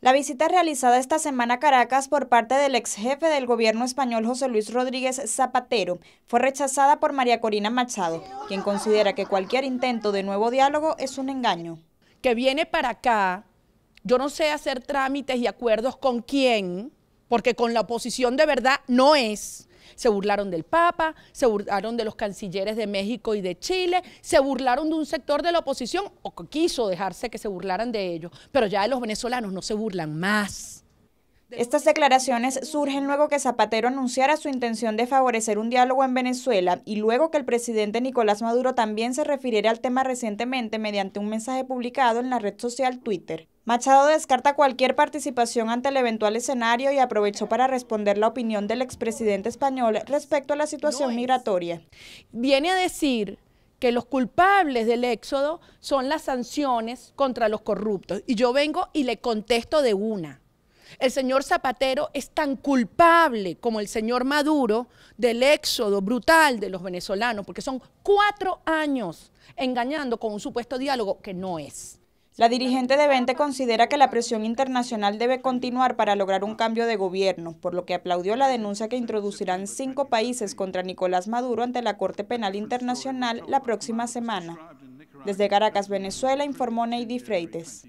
La visita realizada esta semana a Caracas por parte del ex jefe del gobierno español José Luis Rodríguez Zapatero fue rechazada por María Corina Machado, quien considera que cualquier intento de nuevo diálogo es un engaño. Que viene para acá, yo no sé hacer trámites y acuerdos con quién, porque con la oposición de verdad no es. Se burlaron del Papa, se burlaron de los cancilleres de México y de Chile, se burlaron de un sector de la oposición o quiso dejarse que se burlaran de ellos, pero ya los venezolanos no se burlan más. Estas declaraciones surgen luego que Zapatero anunciara su intención de favorecer un diálogo en Venezuela y luego que el presidente Nicolás Maduro también se refiriera al tema recientemente mediante un mensaje publicado en la red social Twitter. Machado descarta cualquier participación ante el eventual escenario y aprovechó para responder la opinión del expresidente español respecto a la situación migratoria. Viene a decir que los culpables del éxodo son las sanciones contra los corruptos. Y yo vengo y le contesto de una. El señor Zapatero es tan culpable como el señor Maduro del éxodo brutal de los venezolanos, porque son cuatro años engañando con un supuesto diálogo que no es. La dirigente de Vente considera que la presión internacional debe continuar para lograr un cambio de gobierno, por lo que aplaudió la denuncia que introducirán cinco países contra Nicolás Maduro ante la Corte Penal Internacional la próxima semana. Desde Caracas, Venezuela, informó Neidy Freites.